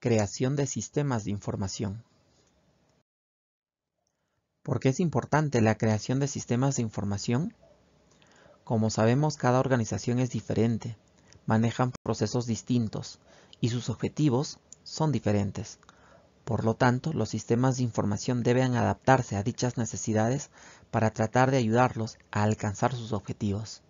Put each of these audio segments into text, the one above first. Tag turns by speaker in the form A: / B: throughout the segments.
A: Creación de sistemas de información. ¿Por qué es importante la creación de sistemas de información? Como sabemos, cada organización es diferente, manejan procesos distintos y sus objetivos son diferentes. Por lo tanto, los sistemas de información deben adaptarse a dichas necesidades para tratar de ayudarlos a alcanzar sus objetivos.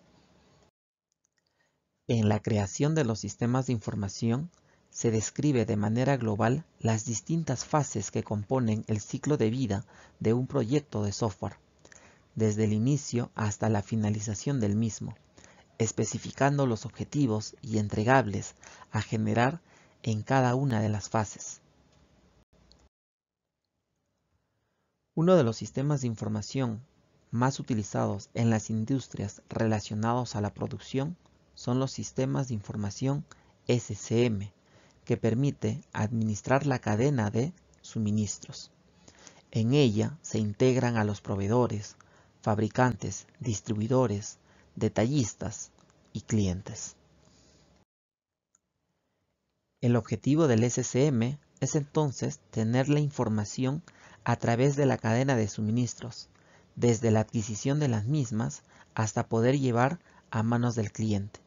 A: En la creación de los sistemas de información se describe de manera global las distintas fases que componen el ciclo de vida de un proyecto de software, desde el inicio hasta la finalización del mismo, especificando los objetivos y entregables a generar en cada una de las fases. Uno de los sistemas de información más utilizados en las industrias relacionados a la producción son los sistemas de información SCM, que permite administrar la cadena de suministros. En ella se integran a los proveedores, fabricantes, distribuidores, detallistas y clientes. El objetivo del SCM es entonces tener la información a través de la cadena de suministros, desde la adquisición de las mismas hasta poder llevar a manos del cliente.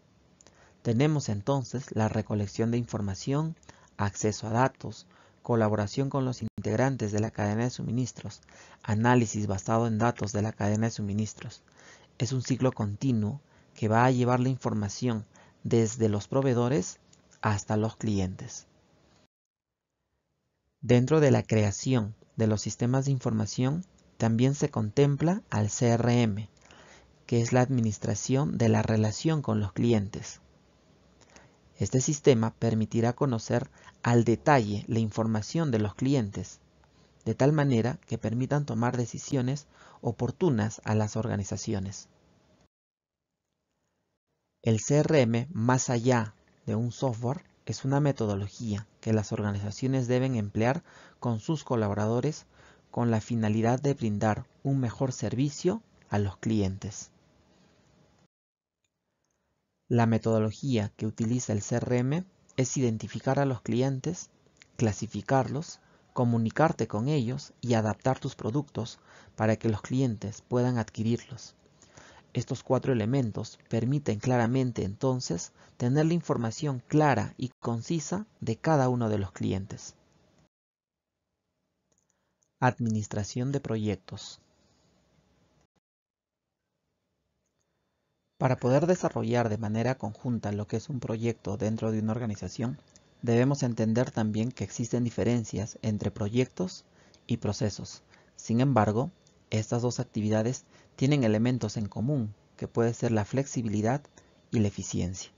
A: Tenemos entonces la recolección de información, acceso a datos, colaboración con los integrantes de la cadena de suministros, análisis basado en datos de la cadena de suministros. Es un ciclo continuo que va a llevar la información desde los proveedores hasta los clientes. Dentro de la creación de los sistemas de información también se contempla al CRM, que es la administración de la relación con los clientes. Este sistema permitirá conocer al detalle la información de los clientes, de tal manera que permitan tomar decisiones oportunas a las organizaciones. El CRM, más allá de un software, es una metodología que las organizaciones deben emplear con sus colaboradores con la finalidad de brindar un mejor servicio a los clientes. La metodología que utiliza el CRM es identificar a los clientes, clasificarlos, comunicarte con ellos y adaptar tus productos para que los clientes puedan adquirirlos. Estos cuatro elementos permiten claramente entonces tener la información clara y concisa de cada uno de los clientes. Administración de proyectos. Para poder desarrollar de manera conjunta lo que es un proyecto dentro de una organización, debemos entender también que existen diferencias entre proyectos y procesos. Sin embargo, estas dos actividades tienen elementos en común, que puede ser la flexibilidad y la eficiencia.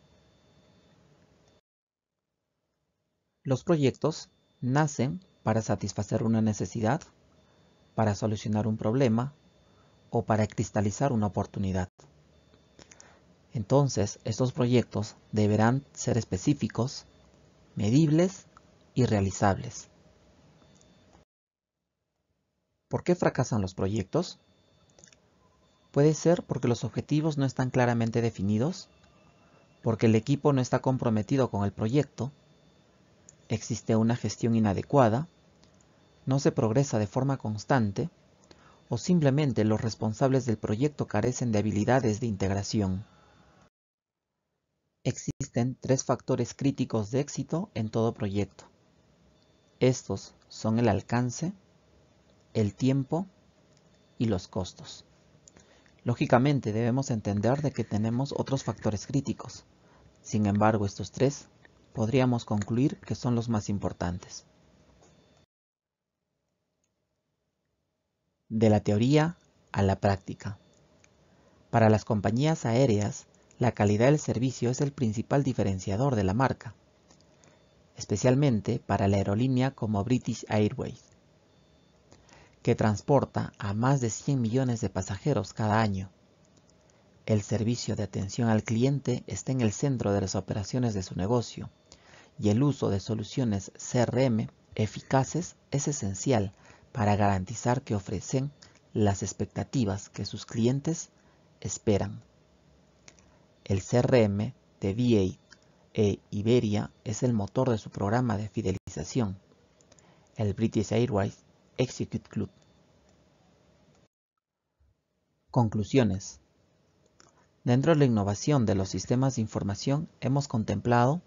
A: Los proyectos nacen para satisfacer una necesidad, para solucionar un problema o para cristalizar una oportunidad. Entonces, estos proyectos deberán ser específicos, medibles y realizables. ¿Por qué fracasan los proyectos? Puede ser porque los objetivos no están claramente definidos, porque el equipo no está comprometido con el proyecto, existe una gestión inadecuada, no se progresa de forma constante, o simplemente los responsables del proyecto carecen de habilidades de integración. Existen tres factores críticos de éxito en todo proyecto. Estos son el alcance, el tiempo y los costos. Lógicamente debemos entender de que tenemos otros factores críticos. Sin embargo, estos tres podríamos concluir que son los más importantes. De la teoría a la práctica. Para las compañías aéreas, la calidad del servicio es el principal diferenciador de la marca, especialmente para la aerolínea como British Airways, que transporta a más de 100 millones de pasajeros cada año. El servicio de atención al cliente está en el centro de las operaciones de su negocio y el uso de soluciones CRM eficaces es esencial para garantizar que ofrecen las expectativas que sus clientes esperan. El CRM de VA e Iberia es el motor de su programa de fidelización, el British Airways Execute Club. Conclusiones. Dentro de la innovación de los sistemas de información hemos contemplado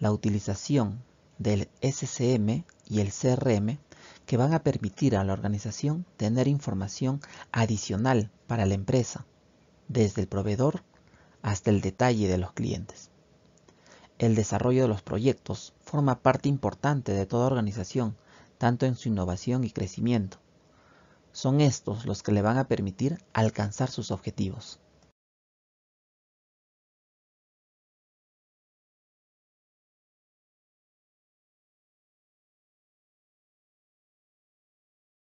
A: la utilización del SCM y el CRM que van a permitir a la organización tener información adicional para la empresa, desde el proveedor hasta el detalle de los clientes. El desarrollo de los proyectos forma parte importante de toda organización, tanto en su innovación y crecimiento. Son estos los que le van a permitir alcanzar sus objetivos.